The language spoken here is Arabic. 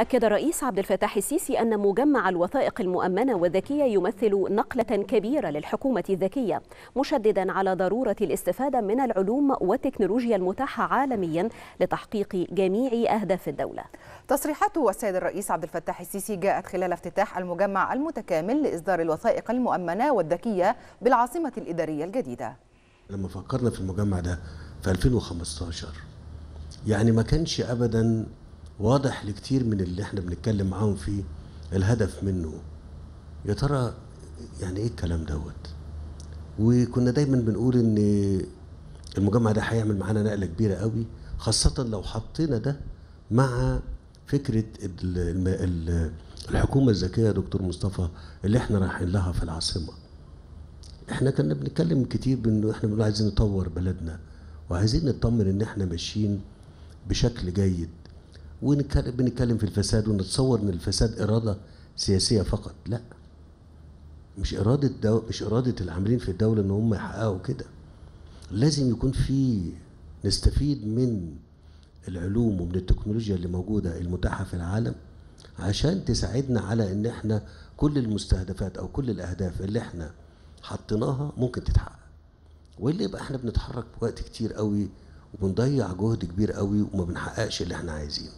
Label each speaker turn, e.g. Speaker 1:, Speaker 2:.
Speaker 1: أكد الرئيس عبد الفتاح السيسي أن مجمع الوثائق المؤمنة والذكية يمثل نقلة كبيرة للحكومة الذكية مشددا على ضرورة الاستفادة من العلوم
Speaker 2: والتكنولوجيا المتاحة عالميا لتحقيق جميع أهداف الدولة تصريحات السيد الرئيس عبد الفتاح السيسي جاءت خلال افتتاح المجمع المتكامل لإصدار الوثائق المؤمنة والذكية بالعاصمة الإدارية الجديدة
Speaker 3: لما فكرنا في المجمع ده في 2015 يعني ما كانش أبدا واضح لكتير من اللي احنا بنتكلم معاهم فيه الهدف منه يا ترى يعني ايه الكلام دوت وكنا دايما بنقول ان المجمع ده هيعمل معانا نقله كبيره قوي خاصه لو حطينا ده مع فكره الحكومه الذكيه يا دكتور مصطفى اللي احنا رايحين لها في العاصمه احنا كنا بنتكلم كتير بانه احنا بنقول عايزين نطور بلدنا وعايزين نطمن ان احنا ماشيين بشكل جيد ونتكلم في الفساد ونتصور ان الفساد اراده سياسيه فقط لا مش اراده دو... مش اراده العاملين في الدوله ان هم يحققوا كده لازم يكون في نستفيد من العلوم ومن التكنولوجيا اللي موجوده المتاحه في العالم عشان تساعدنا على ان احنا كل المستهدفات او كل الاهداف اللي احنا حطيناها ممكن تتحقق واللي يبقى احنا بنتحرك وقت كتير قوي وبنضيع جهد كبير قوي وما بنحققش اللي احنا عايزينه